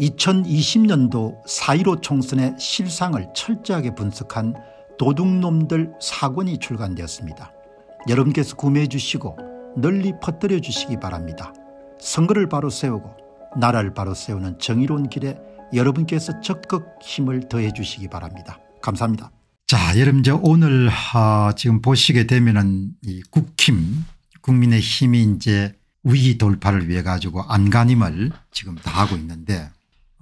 2020년도 4.15 총선의 실상을 철저하게 분석한 도둑놈들 사권이 출간되었습니다. 여러분께서 구매해 주시고 널리 퍼뜨려 주시기 바랍니다. 선거를 바로 세우고 나라를 바로 세우는 정의로운 길에 여러분께서 적극 힘을 더해 주시기 바랍니다. 감사합니다. 자 여러분 이 오늘 아, 지금 보시게 되면은 이 국힘 국민의 힘이 이제 위기 돌파를 위해 가지고 안간힘을 지금 다 하고 있는데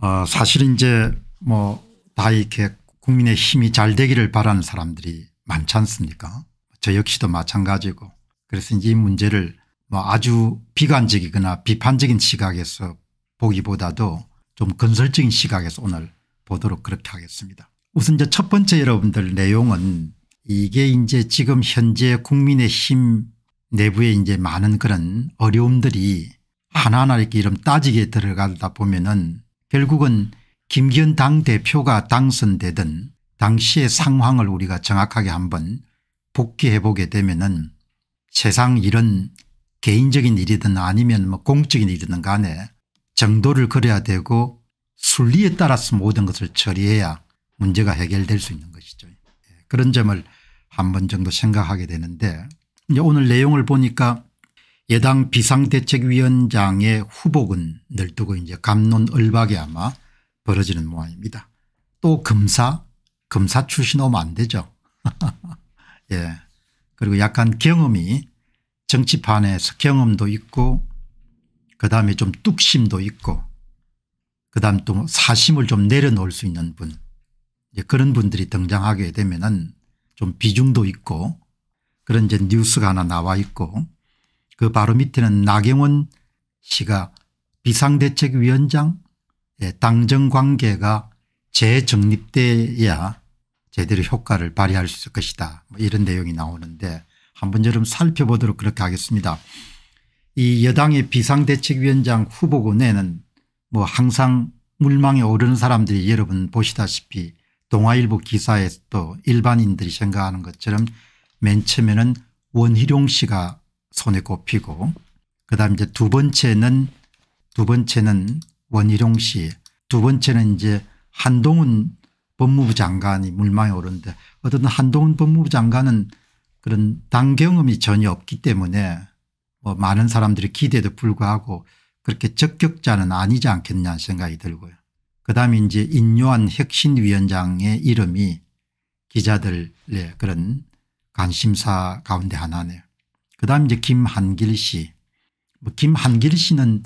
어 사실 이제 뭐 다 이렇게 국민의 힘이 잘 되기를 바라는 사람들이 많지 않습니까 저 역시도 마찬가지고 그래서 이제 이 문제를 뭐 아주 비관적이거나 비판적인 시각에서 보기보다도 좀 건설적인 시각에서 오늘 보도록 그렇게 하겠습니다. 우선 이제 첫 번째 여러분들 내용은 이게 이제 지금 현재 국민의힘 내부에 이제 많은 그런 어려움들이 하나하나 이렇게 이름 따지게 들어가다 보면은 결국은 김기현 당대표가 당선되던 당시의 상황을 우리가 정확하게 한번 복귀해 보게 되면 은 세상 이런 개인적인 일이든 아니면 뭐 공적인 일이든 간에 정도를 그려야 되고 순리에 따라서 모든 것을 처리해야 문제가 해결될 수 있는 것이죠. 예, 그런 점을 한 번 정도 생각하게 되는데 오늘 내용을 보니까 여당 비상대책위원장의 후보군 늘두고 이제 감론을박이 아마 벌어지는 모양입니다. 또 검사 검사 출신 오면 안 되죠. 예. 그리고 약간 경험이 정치판에서 경험도 있고 그다음에 좀 뚝심도 있고 그다음 또 사심을 좀 내려놓을 수 있는 분 이제 그런 분들이 등장하게 되면은 좀 비중도 있고 그런 이제 뉴스가 하나 나와 있고 그 바로 밑에는 나경원 씨가 비상대책위원장 당정관계가 재정립돼야 제대로 효과를 발휘할 수 있을 것이다 뭐 이런 내용이 나오는데 한번 여러분 살펴보도록 그렇게 하겠습니다. 이 여당의 비상대책위원장 후보군에는 뭐 항상 물망에 오르는 사람들이 여러분 보시다시피 동아일보 기사에서 도 일반인들이 생각하는 것처럼 맨 처음에는 원희룡 씨가 손에 꼽히고 그다음 이제 두 번째는 두 번째는 원희룡 씨, 두 번째는 이제 한동훈 법무부 장관이 물망에 오른데 어떤 한동훈 법무부 장관은 그런 당 경험이 전혀 없기 때문에 뭐 많은 사람들이 기대에도 불구하고 그렇게 적격자는 아니지 않겠냐 생각이 들고요. 그다음에 이제 인요한 혁신위원장의 이름이 기자들의 그런 관심사 가운데 하나네요. 그다음 이제 김한길 씨. 뭐 김한길 씨는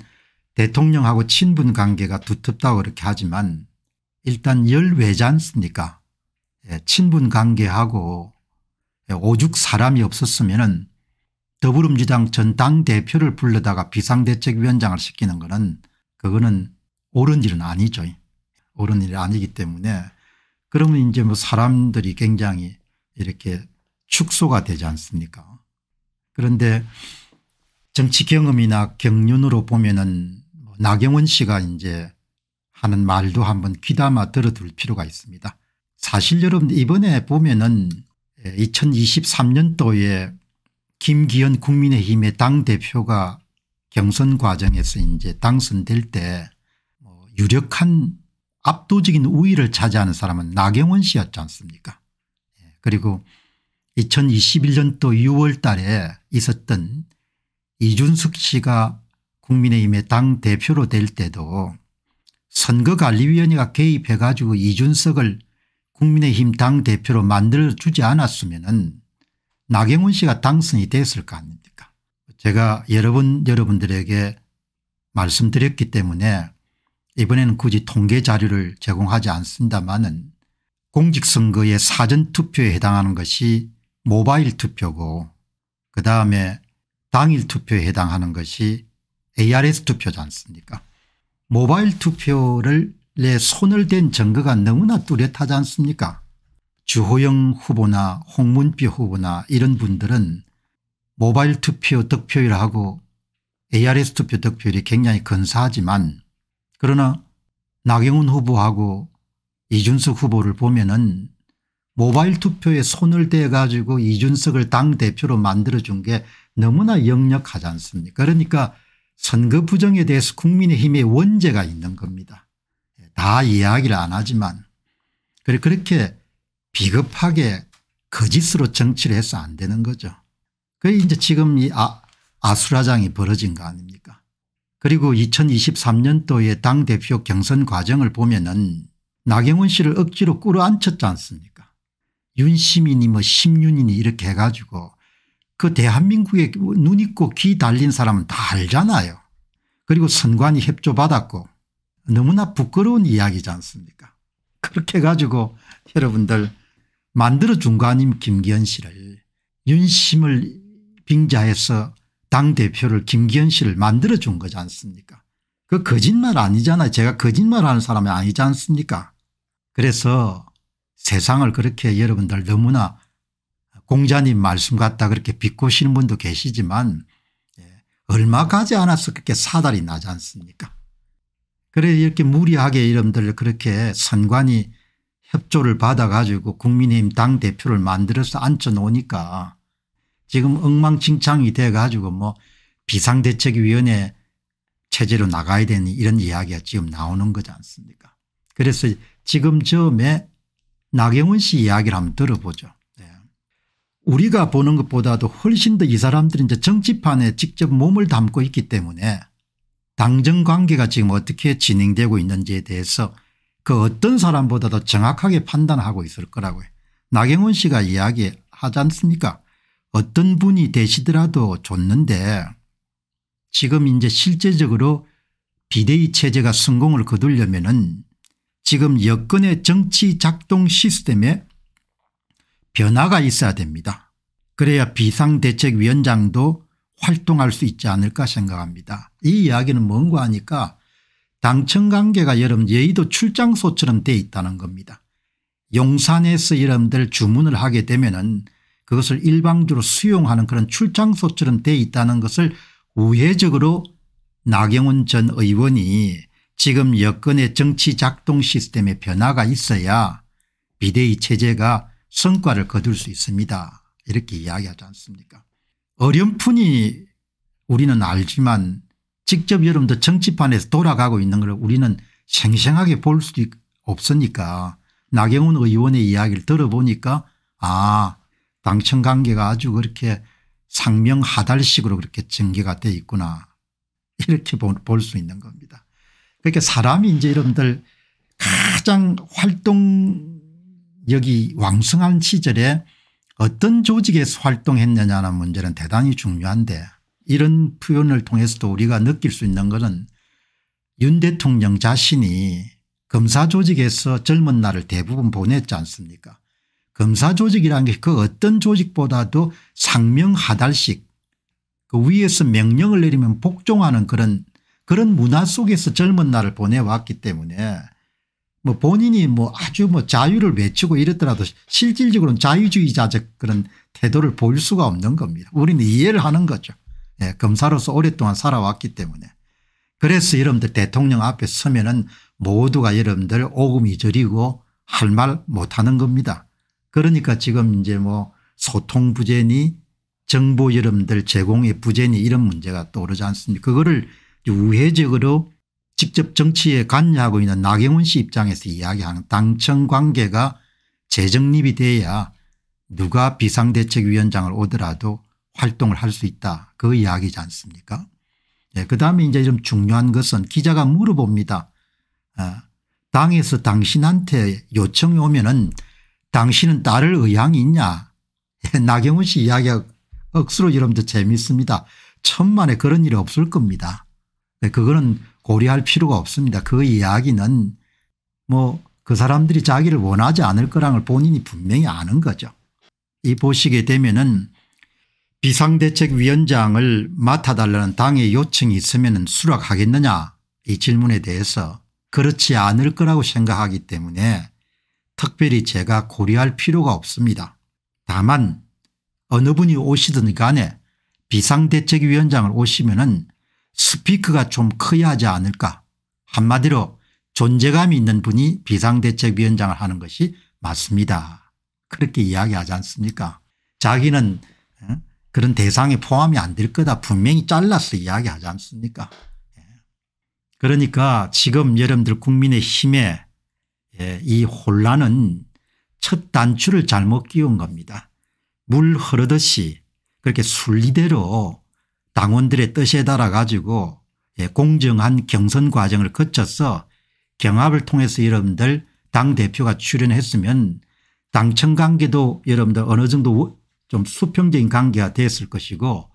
대통령하고 친분 관계가 두텁다고 그렇게 하지만 일단 열외지 않습니까 예, 친분 관계하고 예, 오죽 사람이 없었으면 더불어민주당 전 당대표를 불러다가 비상대책위원장을 시키는 거는 그거는 옳은 일은 아니죠. 옳은 일이 아니기 때문에 그러면 이제 뭐 사람들이 굉장히 이렇게 축소가 되지 않습니까 그런데 정치 경험이나 경륜으로 보면은 뭐 나경원 씨가 이제 하는 말도 한번 귀담아 들어둘 필요가 있습니다. 사실 여러분 이번에 보면은 2023년도에 김기현 국민의힘의 당대표가 경선 과정에서 이제 당선될 때 뭐 유력한 압도적인 우위를 차지하는 사람은 나경원 씨였지 않습니까 예, 그리고 2021년도 6월 달에 있었던 이준숙 씨가 국민의힘의 당대표로 될 때도 선거관리위원회가 개입해 가지고 이준석을 국민의힘 당대표로 만들어주지 않았으면 은 나경원 씨가 당선이 됐을 거 아닙니까 제가 여러 번 여러분들에게 말씀드렸기 때문에 이번에는 굳이 통계 자료를 제공하지 않습니다마는 공직선거의 사전투표에 해당하는 것이 모바일 투표고 그다음에 당일 투표에 해당하는 것이 ARS 투표지 않습니까 모바일 투표를 내 손을 댄 증거가 너무나 뚜렷하지 않습니까 주호영 후보나 홍문표 후보나 이런 분들은 모바일 투표 득표율하고 ARS 투표 득표율이 굉장히 근사하지만 그러나 나경원 후보하고 이준석 후보를 보면 은 모바일 투표에 손을 대가지고 이준석을 당대표로 만들어준 게 너무나 역력하지 않습니까 그러니까 선거 부정에 대해서 국민의힘의 원죄가 있는 겁니다. 다 이야기를 안 하지만 그렇게 비겁하게 거짓으로 정치를 해서 안 되는 거죠. 그게 이제 지금 이 아, 아수라장이 벌어진 거 아닙니까 그리고 2023년도에 당대표 경선 과정을 보면 은 나경원 씨를 억지로 끌어앉혔지 않습니까 윤시민이 뭐 심윤이니 이렇게 해가지고 그 대한민국에 눈 있고 귀 달린 사람은 다 알잖아요. 그리고 선관위 협조받았고 너무나 부끄러운 이야기지 않습니까 그렇게 해 가지고 여러분들 만들어준 거 아님 김기현 씨를 윤심을 빙자해서 당대표를 김기현 씨를 만들어준 거지 않습니까 그 거짓말 아니잖아요 제가 거짓말하는 사람이 아니지 않습니까 그래서 세상을 그렇게 여러분들 너무나 공자님 말씀 같다 그렇게 비꼬시는 분도 계시지만 예, 얼마 가지 않아서 그렇게 사달이 나지 않습니까 그래 이렇게 무리하게 여러분들 그렇게 선관위 협조를 받아가지고 국민의힘 당대표를 만들어서 앉혀놓으니까 지금 엉망진창이 돼가지고 뭐 비상대책위원회 체제로 나가야 되는 이런 이야기가 지금 나오는 거지 않습니까 그래서 지금 처음에 나경원 씨 이야기를 한번 들어보죠. 네. 우리가 보는 것보다도 훨씬 더 이 사람들이 이제 정치판에 직접 몸을 담고 있기 때문에 당정 관계가 지금 어떻게 진행되고 있는지에 대해서 그 어떤 사람보다도 정확하게 판단하고 있을 거라고요. 나경원 씨가 이야기하지 않습니까 어떤 분이 되시더라도 좋는데 지금 이제 실제적으로 비대위 체제가 성공을 거두려면 은 지금 여건의 정치 작동 시스템에 변화가 있어야 됩니다. 그래야 비상대책위원장도 활동할 수 있지 않을까 생각합니다. 이 이야기는 뭔가 하니까 당청관계가 여러분 예의도 출장소처럼 돼 있다는 겁니다. 용산에서 여러분들 주문을 하게 되면 은 그것을 일방적으로 수용하는 그런 출장소처럼 돼 있다는 것을 우회적으로 나경원 전 의원이 지금 여건의 정치 작동 시스템의 변화가 있어야 비대위 체제가 성과를 거둘 수 있습니다. 이렇게 이야기하지 않습니까 어렴풋이 우리는 알지만 직접 여러분들 정치판에서 돌아가고 있는 걸 우리는 생생하게 볼 수 없으니까 나경원 의원의 이야기를 들어보니까 아 당청관계가 아주 그렇게 상명하달식으로 그렇게 전개가 돼 있구나 이렇게 볼 수 있는 겁니다. 그러니까 사람이 이제 여러분들 가장 활동 여기 왕성한 시절에 어떤 조직에서 활동했느냐는 문제는 대단히 중요한데 이런 표현을 통해서도 우리가 느낄 수 있는 것은 윤 대통령 자신이 검사 조직에서 젊은 날을 대부분 보냈지 않습니까 검사 조직이라는 게 그 어떤 조직보다도 상명하달식 그 위에서 명령을 내리면 복종하는 그런 그런 문화 속에서 젊은 날을 보내왔기 때문에 뭐 본인이 뭐 아주 뭐 자유를 외치고 이렇더라도 실질적으로는 자유주의자적 그런 태도를 보일 수가 없는 겁니다. 우리는 이해를 하는 거죠. 예, 검사로서 오랫동안 살아왔기 때문에. 그래서 여러분들 대통령 앞에 서면은 모두가 여러분들 오금이 저리고 할 말 못하는 겁니다. 그러니까 지금 이제 뭐 소통 부재니 정보 여러분들 제공의 부재니 이런 문제가 떠오르지 않습니까 그거를 우회적으로 직접 정치에 관여하고 있는 나경원 씨 입장에서 이야기하는 당청 관계가 재정립이 돼야 누가 비상대책위원장을 오더라도 활동을 할 수 있다 그 이야기지 않습니까 예, 그다음에 이제 좀 중요한 것은 기자가 물어봅니다. 아, 당에서 당신한테 요청이 오면 은 당신은 따를 의향이 있냐 예, 나경원 씨 이야기가 억수로 여러분들 재미있습니다. 천만에 그런 일이 없을 겁니다. 네, 그거는 고려할 필요가 없습니다. 그 이야기는 뭐 그 사람들이 자기를 원하지 않을 거랑을 본인이 분명히 아는 거죠. 이 보시게 되면은 비상대책위원장을 맡아달라는 당의 요청이 있으면 수락하겠느냐 이 질문에 대해서 그렇지 않을 거라고 생각하기 때문에 특별히 제가 고려할 필요가 없습니다. 다만 어느 분이 오시든 간에 비상대책위원장을 오시면 은 스피크가 좀 커야 하지 않을까 한마디로 존재감이 있는 분이 비상대책위원장을 하는 것이 맞습니다. 그렇게 이야기하지 않습니까 자기는 어? 그런 대상에 포함이 안 될 거다 분명히 잘라서 이야기하지 않습니까 예. 그러니까 지금 여러분들 국민의힘에이 예, 혼란은 첫 단추를 잘못 끼운 겁니다. 물 흐르듯이 그렇게 순리대로 당원들의 뜻에 따라 가지고 예, 공정한 경선 과정을 거쳐서 경합을 통해서 여러분들 당대표가 출연했으면 당청 관계도 여러분들 어느 정도 좀 수평적인 관계가 됐을 것이고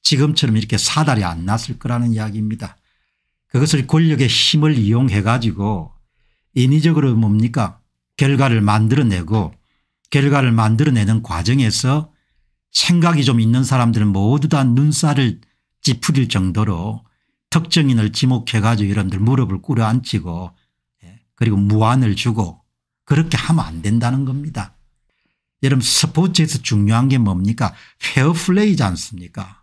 지금처럼 이렇게 사달이 안 났을 거라는 이야기입니다. 그것을 권력의 힘을 이용해 가지고 인위적으로 뭡니까 결과를 만들어내고 결과를 만들어내는 과정에서 생각이 좀 있는 사람들은 모두 다 눈살을 찌푸릴 정도로 특정인을 지목해 가지고 여러분들 무릎을 꿇어 앉히고 예, 그리고 무안을 주고 그렇게 하면 안 된다는 겁니다. 여러분 스포츠에서 중요한 게 뭡니까 페어플레이지 않습니까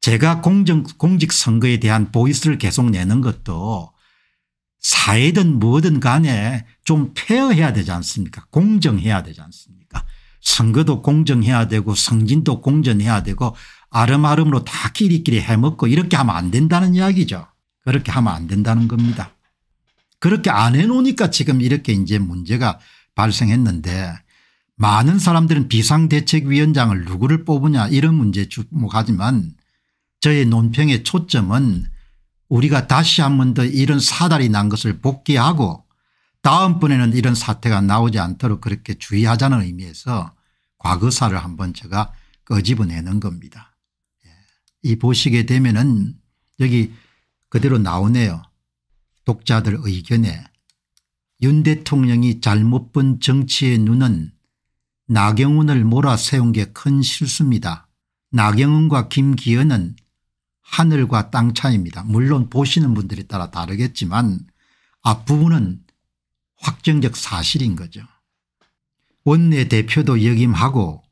제가 공정, 공직 선거에 대한 보이스를 계속 내는 것도 사회든 뭐든 간에 좀 페어해야 되지 않습니까 공정해야 되지 않습니까 선거도 공정해야 되고 성진도 공정해야 되고 아름아름으로 다 끼리끼리 해먹고 이렇게 하면 안 된다는 이야기죠. 그렇게 하면 안 된다는 겁니다. 그렇게 안 해놓으니까 지금 이렇게 이제 문제가 발생했는데 많은 사람들은 비상대책위원장을 누구를 뽑으냐 이런 문제 주목하지만 저의 논평의 초점은 우리가 다시 한 번 더 이런 사달이 난 것을 복귀하고 다음번에는 이런 사태가 나오지 않도록 그렇게 주의하자는 의미에서 과거사를 한 번 제가 꺼집어내는 겁니다. 이 보시게 되면은 여기 그대로 나오네요. 독자들 의견에 윤 대통령이 잘못 본 정치의 눈은 나경원을 몰아세운 게 큰 실수입니다. 나경원과 김기현은 하늘과 땅 차이입니다. 물론 보시는 분들에 따라 다르겠지만 앞부분은 확정적 사실인 거죠. 원내대표도 역임하고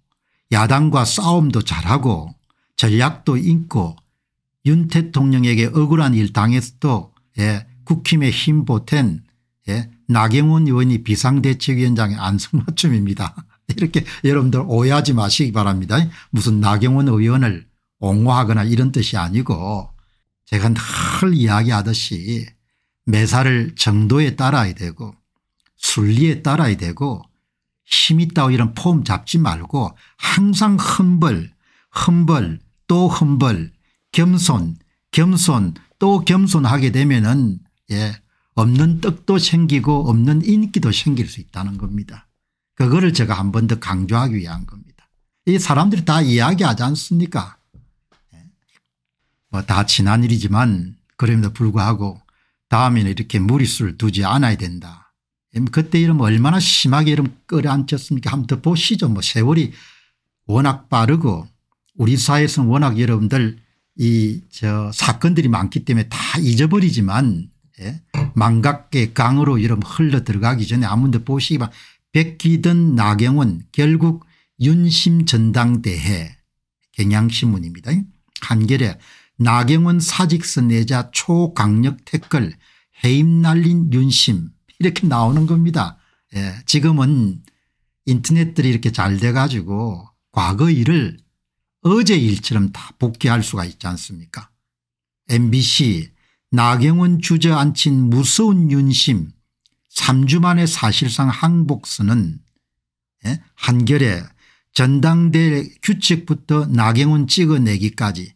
야당과 싸움도 잘하고 전략도 있고 윤 대통령에게 억울한 일 당했어도 예, 국힘에 힘 보탠 예, 나경원 의원이 비상대책위원장의 안승맞춤입니다 이렇게 여러분들 오해하지 마시기 바랍니다. 무슨 나경원 의원을 옹호하거나 이런 뜻이 아니고 제가 늘 이야기하듯이 매사를 정도에 따라야 되고 순리에 따라야 되고 힘 있다고 이런 폼 잡지 말고 항상 흠벌 흠벌 또 험벌 겸손 겸손 또 겸손하게 되면은 예 없는 떡도 생기고 없는 인기도 생길 수 있다는 겁니다. 그거를 제가 한 번 더 강조하기 위한 겁니다. 이 사람들이 다 이야기하지 않습니까 예. 뭐 다 지난 일이지만 그럼에도 불구하고 다음에는 이렇게 무리수를 두지 않아야 된다. 음, 그때 이름 얼마나 심하게 이름 끌어안쳤습니까 한 번 더 보시죠. 뭐 세월이 워낙 빠르고 우리 사회에서는 워낙 여러분들 이 저 사건들이 많기 때문에 다 잊어버리지만 예? 망각계 강으로 여러분 흘러 들어가기 전에 아무도 보시기 바 백기든 나경원 결국 윤심 전당대회 경향신문입니다. 한겨레 나경원 사직서 내자 초강력 태클 해임 날린 윤심 이렇게 나오는 겁니다. 예, 지금은 인터넷들이 이렇게 잘 돼가지고 과거 일을 어제 일처럼 다 복귀할 수가 있지 않습니까 mbc 나경원 주저앉힌 무서운 윤심 3주 만에 사실상 항복선은 예? 한결에 전당대 규칙부터 나경원 찍어내기까지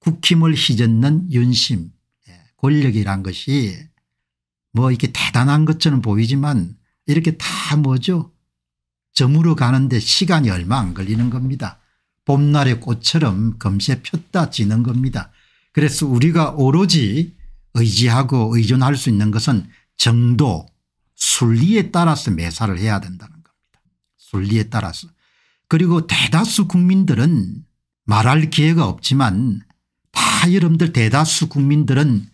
국힘을 휘젓는 윤심 예? 권력이란 것이 뭐 이렇게 대단한 것처럼 보이지만 이렇게 다 뭐죠 저물어 가는데 시간이 얼마 안 걸리는 겁니다. 봄날의 꽃처럼 금세 폈다 지는 겁니다. 그래서 우리가 오로지 의지하고 의존할 수 있는 것은 정도 순리에 따라서 매사를 해야 된다는 겁니다. 순리에 따라서. 그리고 대다수 국민들은 말할 기회가 없지만 다 여러분들 대다수 국민들은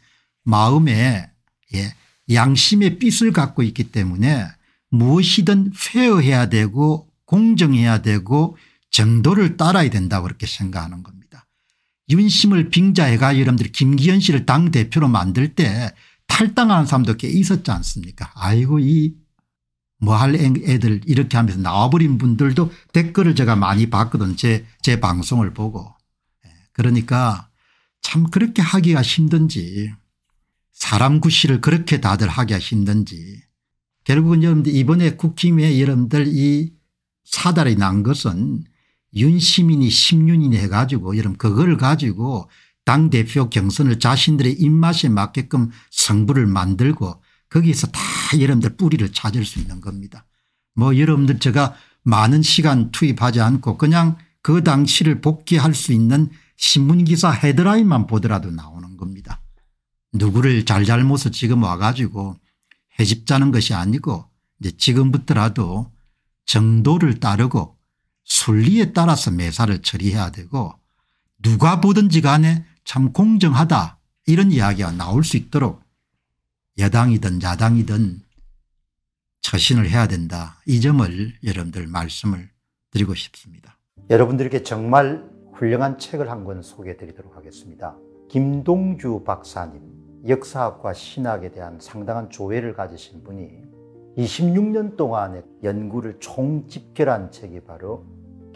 마음에 예, 양심의 빛을 갖고 있기 때문에 무엇이든 회어해야 되고 공정해야 되고 정도를 따라야 된다고 그렇게 생각하는 겁니다. 윤심을 빙자해가 여러분들 김기현 씨를 당대표로 만들 때 탈당하는 사람도 꽤 있었지 않습니까 아이고 이 뭐할 애들 이렇게 하면서 나와버린 분들도 댓글을 제가 많이 봤거든 제, 제 방송을 보고 예, 그러니까 참 그렇게 하기가 힘든지 사람 구실을 그렇게 다들 하기가 힘든지 결국은 여러분들 이번에 국힘에 여러분들 이 사달이 난 것은 윤시민이 1 0년이 해가지고 여러분 그걸 가지고 당대표 경선을 자신들의 입맛에 맞게끔 성부를 만들고 거기에서 다 여러분들 뿌리를 찾을 수 있는 겁니다. 뭐 여러분들 제가 많은 시간 투입하지 않고 그냥 그 당시를 복귀할 수 있는 신문기사 헤드라인만 보더라도 나오는 겁니다. 누구를 잘잘못을 지금 와가지고 해집자는 것이 아니고 이제 지금부터라도 정도를 따르고 순리에 따라서 매사를 처리해야 되고 누가 보든지 간에 참 공정하다 이런 이야기가 나올 수 있도록 여당이든 야당이든 처신을 해야 된다 이 점을 여러분들 말씀을 드리고 싶습니다. 여러분들께 정말 훌륭한 책을 한 권 소개해 드리도록 하겠습니다. 김동주 박사님 역사학과 신학에 대한 상당한 조회를 가지신 분이 26년 동안의 연구를 총집결한 책이 바로